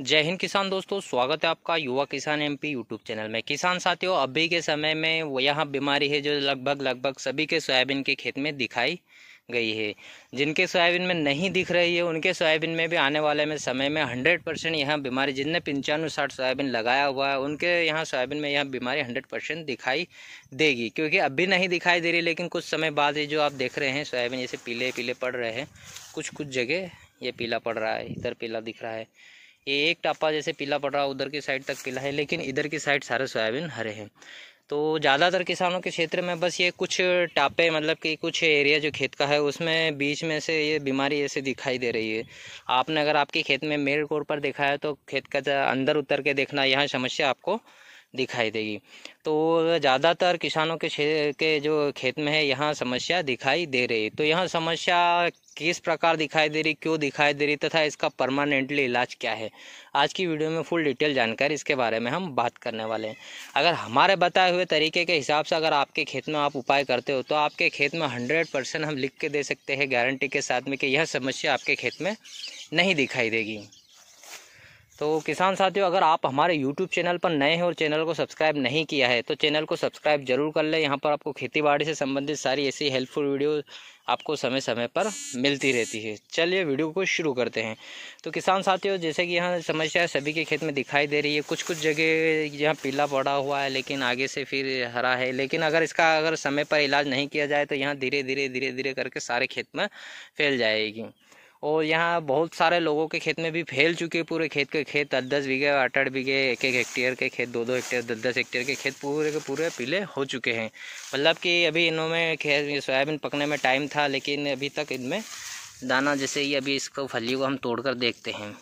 जय हिंद किसान दोस्तों स्वागत है आपका युवा किसान एमपी यूट्यूब चैनल में किसान साथियों अभी के समय में वो यहाँ बीमारी है जो लगभग लगभग सभी के सोयाबीन के खेत में दिखाई गई है जिनके सोयाबीन में नहीं दिख रही है उनके सोयाबीन में भी आने वाले में समय में हंड्रेड परसेंट यहाँ बीमारी जिनने पंचानवे साठ सोयाबीन लगाया हुआ है उनके यहाँ सोयाबीन में यह बीमारी हंड्रेड परसेंट दिखाई देगी क्योंकि अभी नहीं दिखाई दे रही लेकिन कुछ समय बाद ये जो आप देख रहे हैं सोयाबीन जैसे पीले पीले पड़ रहे हैं कुछ कुछ जगह ये पीला पड़ रहा है इधर पीला दिख रहा है एक टापा जैसे पीला पड़ रहा उधर की साइड तक पीला है लेकिन इधर की साइड सारे सोयाबीन हरे हैं तो ज़्यादातर किसानों के क्षेत्र में बस ये कुछ टापे मतलब कि कुछ एरिया जो खेत का है उसमें बीच में से ये बीमारी ऐसे दिखाई दे रही है आपने अगर आपके खेत में मेल कोर पर देखा है तो खेत का अंदर उतर के देखना यह समस्या आपको दिखाई देगी तो ज़्यादातर किसानों के के जो खेत में है यहाँ समस्या दिखाई दे रही तो यह समस्या किस प्रकार दिखाई दे रही क्यों दिखाई दे रही तथा इसका परमानेंटली इलाज क्या है आज की वीडियो में फुल डिटेल जानकारी इसके बारे में हम बात करने वाले हैं अगर हमारे बताए हुए तरीके के हिसाब से अगर आपके खेत में आप उपाय करते हो तो आपके खेत में हंड्रेड परसेंट हम लिख के दे सकते हैं गारंटी के साथ में कि यह समस्या आपके खेत में नहीं दिखाई देगी तो किसान साथियों अगर आप हमारे यूट्यूब चैनल पर नए हैं और चैनल को सब्सक्राइब नहीं किया है तो चैनल को सब्सक्राइब जरूर कर लें यहाँ पर आपको खेतीबाड़ी से संबंधित सारी ऐसी हेल्पफुल वीडियो आपको समय समय पर मिलती रहती है चलिए वीडियो को शुरू करते हैं तो किसान साथियों जैसे कि यहाँ समस्या सभी के खेत में दिखाई दे रही है कुछ कुछ जगह यहाँ पीला पड़ा हुआ है लेकिन आगे से फिर हरा है लेकिन अगर इसका अगर समय पर इलाज नहीं किया जाए तो यहाँ धीरे धीरे धीरे धीरे करके सारे खेत में फैल जाएगी और यहाँ बहुत सारे लोगों के खेत में भी फैल चुके हैं पूरे खेत के खेत दस दस बीघे आठ आठ बीघे एक एक हेक्टेयर के खेत दो दो हेक्टेयर दस दस हेक्टेयर के खेत पूरे के पूरे पीले हो चुके हैं मतलब कि अभी में खेत सोयाबीन पकने में टाइम था लेकिन अभी तक इनमें दाना जैसे ये अभी इसको फली को हम तोड़ कर देखते हैं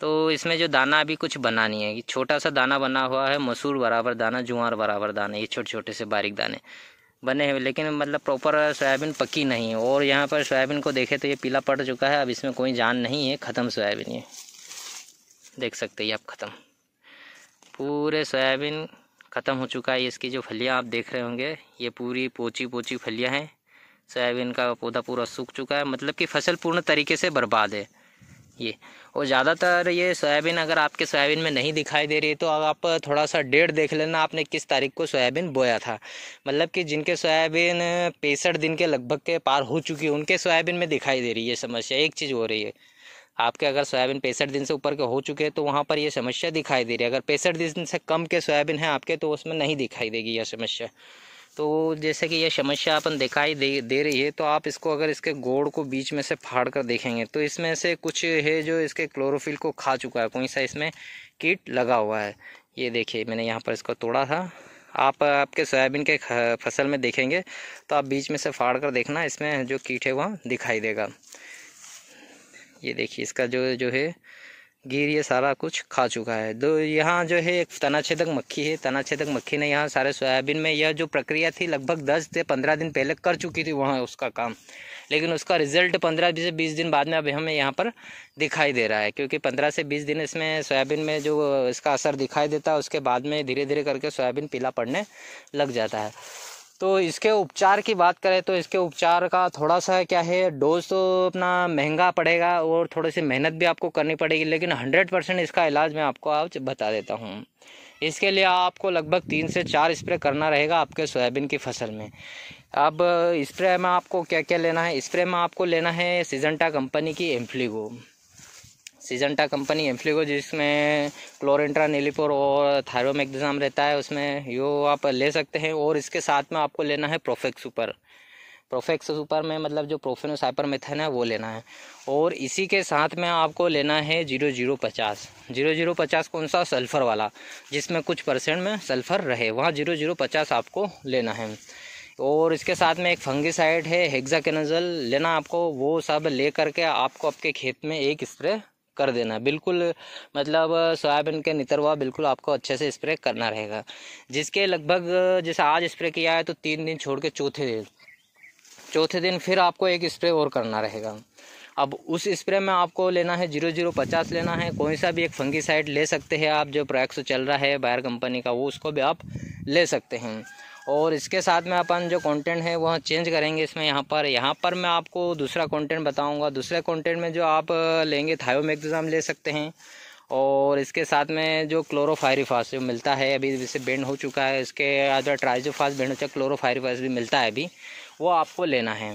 तो इसमें जो दाना अभी कुछ बना नहीं है छोटा सा दाना बना हुआ है मसूर बराबर दाना जुआर बराबर दाना ये छोटे छोटे से बारीक दाने बने हुए लेकिन मतलब प्रॉपर सोयाबीन पकी नहीं है और यहाँ पर सोयाबीन को देखे तो ये पीला पड़ चुका है अब इसमें कोई जान नहीं है ख़त्म सोयाबीन ये देख सकते हैं आप ख़त्म पूरे सोयाबीन ख़त्म हो चुका है इसकी जो फलियाँ आप देख रहे होंगे ये पूरी पोची पोची फलियाँ हैं सोयाबीन का पौधा पूरा सूख चुका है मतलब कि फसल पूर्ण तरीके से बर्बाद है ये और ज़्यादातर ये सोयाबीन अगर आपके सोयाबीन में नहीं दिखाई दे रही है तो आप थोड़ा सा डेट देख लेना आपने किस तारीख को सोयाबीन बोया था मतलब कि जिनके सोयाबीन पैंसठ दिन के लगभग के पार हो चुकी है उनके सोयाबीन में दिखाई दे रही है समस्या एक चीज़ हो रही है आपके अगर सोयाबीन पैंसठ दिन से ऊपर के हो चुके हैं तो वहाँ पर यह समस्या दिखाई दे रही है अगर पैंसठ दिन से कम के सोयाबीन है आपके तो उसमें नहीं दिखाई देगी यह समस्या तो जैसे कि यह समस्या अपन दिखाई दे दे रही है तो आप इसको अगर इसके गोड़ को बीच में से फाड़ कर देखेंगे तो इसमें से कुछ है जो इसके क्लोरोफिल को खा चुका है कोई सा इसमें कीट लगा हुआ है ये देखिए मैंने यहाँ पर इसको तोड़ा था आप आपके सोयाबीन के फसल में देखेंगे तो आप बीच में से फाड़ कर देखना इसमें जो कीट है वह दिखाई देगा ये देखिए इसका जो जो है गिर ये सारा कुछ खा चुका है तो यहाँ जो है एक तनाछेदक मक्खी है तनाछेदक मक्खी ने यहाँ सारे सोयाबीन में यह जो प्रक्रिया थी लगभग दस से पंद्रह दिन पहले कर चुकी थी वहाँ उसका काम लेकिन उसका रिजल्ट पंद्रह से बीस दिन बाद में अभी हमें यहाँ पर दिखाई दे रहा है क्योंकि पंद्रह से बीस दिन इसमें सोयाबीन में जो इसका असर दिखाई देता है उसके बाद में धीरे धीरे करके सोयाबीन पीला पड़ने लग जाता है तो इसके उपचार की बात करें तो इसके उपचार का थोड़ा सा क्या है डोज तो अपना महंगा पड़ेगा और थोड़ी सी मेहनत भी आपको करनी पड़ेगी लेकिन हंड्रेड परसेंट इसका इलाज मैं आपको आज बता देता हूँ इसके लिए आपको लगभग तीन से चार स्प्रे करना रहेगा आपके सोयाबीन की फसल में अब स्प्रे में आपको क्या क्या लेना है स्प्रे में आपको लेना है सिजेंटा कंपनी की एम्फ्लीगो सीजनटा कंपनी एम्फ्लिगो जिसमें क्लोरेंट्रा नीलीपोर और थायरोमेक्जाम रहता है उसमें यो आप ले सकते हैं और इसके साथ में आपको लेना है प्रोफेक्स सुपर प्रोफेक्स सुपर में मतलब जो प्रोफेनोसाइपर मेथन है वो लेना है और इसी के साथ में आपको लेना है जीरो जीरो पचास जीरो जीरो पचास कौन सा सल्फ़र वाला जिसमें कुछ परसेंट में सल्फ़र रहे वहाँ जीरो जीरो पचास आपको लेना है और इसके साथ में एक फंगिसाइड है हेक्साकेनाजल लेना आपको वो सब ले करके आपको आपके खेत में एक स्प्रे कर देना बिल्कुल मतलब सोयाबीन के नितरवा बिल्कुल आपको अच्छे से स्प्रे करना रहेगा जिसके लगभग जैसे आज स्प्रे किया है तो तीन दिन छोड़ के चौथे दिन चौथे दिन फिर आपको एक स्प्रे और करना रहेगा अब उस स्प्रे में आपको लेना है जीरो जीरो पचास लेना है कोई सा भी एक फंगी साइड ले सकते हैं आप जो प्रैक्सो चल रहा है बायर कंपनी का वो उसको भी आप ले सकते हैं और इसके साथ में अपन जो कंटेंट है वह चेंज करेंगे इसमें यहाँ पर यहाँ पर मैं आपको दूसरा कंटेंट बताऊंगा दूसरे कंटेंट में जो आप लेंगे मैगजाम ले सकते हैं और इसके साथ में जो क्लोरोफायरीफास जो मिलता है अभी जैसे बेंड हो चुका है इसके अदर ट्राइजोफास बेंड हो चुका क्लोरोफायरीफास भी मिलता है अभी वो आपको लेना है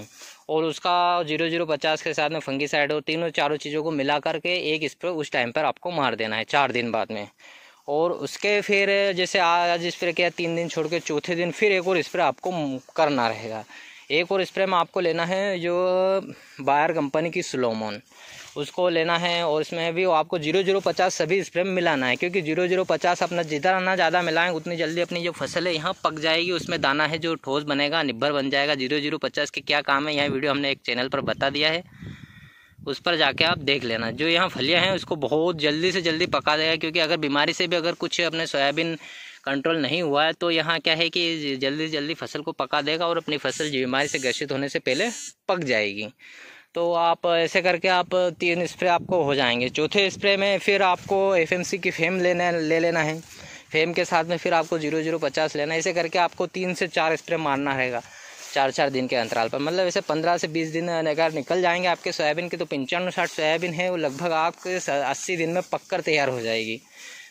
और उसका जीरो जीरो पचास के साथ में फंगी साइड हो तीनों चारों चीज़ों को मिला करके एक इस पर उस टाइम पर आपको मार देना है चार दिन बाद में और उसके फिर जैसे आज स्प्रे किया तीन दिन छोड़ के चौथे दिन फिर एक और स्प्रे आपको करना रहेगा एक और स्प्रे में आपको लेना है जो बायर कंपनी की स्लोमोन उसको लेना है और इसमें भी आपको जीरो जीरो पचास सभी स्प्रे में मिलाना है क्योंकि जीरो जीरो पचास अपना जितना ना ज़्यादा मिलाएं उतनी जल्दी अपनी जो फसल है यहाँ पक जाएगी उसमें दाना है जो ठोस बनेगा निब्बर बन जाएगा जीरो जीरो पचास के क्या काम है यह वीडियो हमने एक चैनल पर बता दिया है उस पर जाके आप देख लेना जो यहाँ फलियाँ हैं उसको बहुत जल्दी से जल्दी पका देगा क्योंकि अगर बीमारी से भी अगर कुछ अपने सोयाबीन कंट्रोल नहीं हुआ है तो यहाँ क्या है कि जल्दी जल्दी फसल को पका देगा और अपनी फसल बीमारी से ग्रसित होने से पहले पक जाएगी तो आप ऐसे करके आप तीन स्प्रे आपको हो जाएंगे चौथे स्प्रे में फिर आपको एफ की फेम लेना ले लेना है फेम के साथ में फिर आपको जीरो जीरो पचास लेना है ऐसे करके आपको तीन से चार स्प्रे मारना रहेगा चार चार दिन के अंतराल पर मतलब ऐसे पंद्रह से बीस दिन अगर निकल जाएंगे आपके सोयाबीन के तो पंचानवे साठ सोयाबीन है वो लगभग आपके अस्सी दिन में पककर तैयार हो जाएगी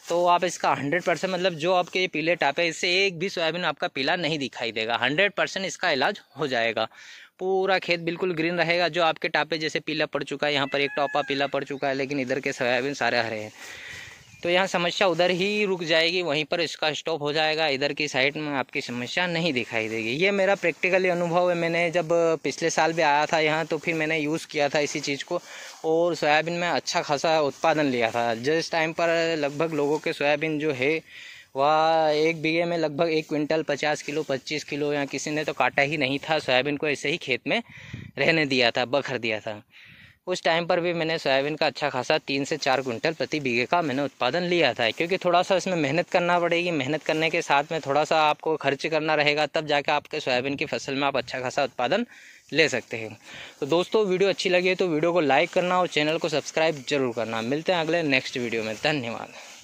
तो आप इसका हंड्रेड परसेंट मतलब जो आपके ये पीले टाप है इससे एक भी सोयाबीन आपका पीला नहीं दिखाई देगा हंड्रेड परसेंट इसका इलाज हो जाएगा पूरा खेत बिल्कुल ग्रीन रहेगा जो आपके टापे जैसे पीला पड़ चुका है यहाँ पर एक टॉपा पीला पड़ चुका है लेकिन इधर के सोयाबीन सारे हरे हैं तो यहाँ समस्या उधर ही रुक जाएगी वहीं पर इसका स्टॉप हो जाएगा इधर की साइड में आपकी समस्या नहीं दिखाई देगी ये मेरा प्रैक्टिकली अनुभव है मैंने जब पिछले साल भी आया था यहाँ तो फिर मैंने यूज़ किया था इसी चीज़ को और सोयाबीन में अच्छा खासा उत्पादन लिया था जिस टाइम पर लगभग लोगों के सोयाबीन जो है वह एक बीघे में लगभग एक क्विंटल पचास किलो पच्चीस किलो या किसी ने तो काटा ही नहीं था सोयाबीन को ऐसे ही खेत में रहने दिया था बखर दिया था उस टाइम पर भी मैंने सोयाबीन का अच्छा खासा तीन से चार क्विंटल प्रति बीघे का मैंने उत्पादन लिया था क्योंकि थोड़ा सा इसमें मेहनत करना पड़ेगी मेहनत करने के साथ में थोड़ा सा आपको खर्च करना रहेगा तब जाके आपके सोयाबीन की फसल में आप अच्छा खासा उत्पादन ले सकते हैं तो दोस्तों वीडियो अच्छी लगी तो वीडियो को लाइक करना और चैनल को सब्सक्राइब जरूर करना मिलते हैं अगले नेक्स्ट वीडियो में धन्यवाद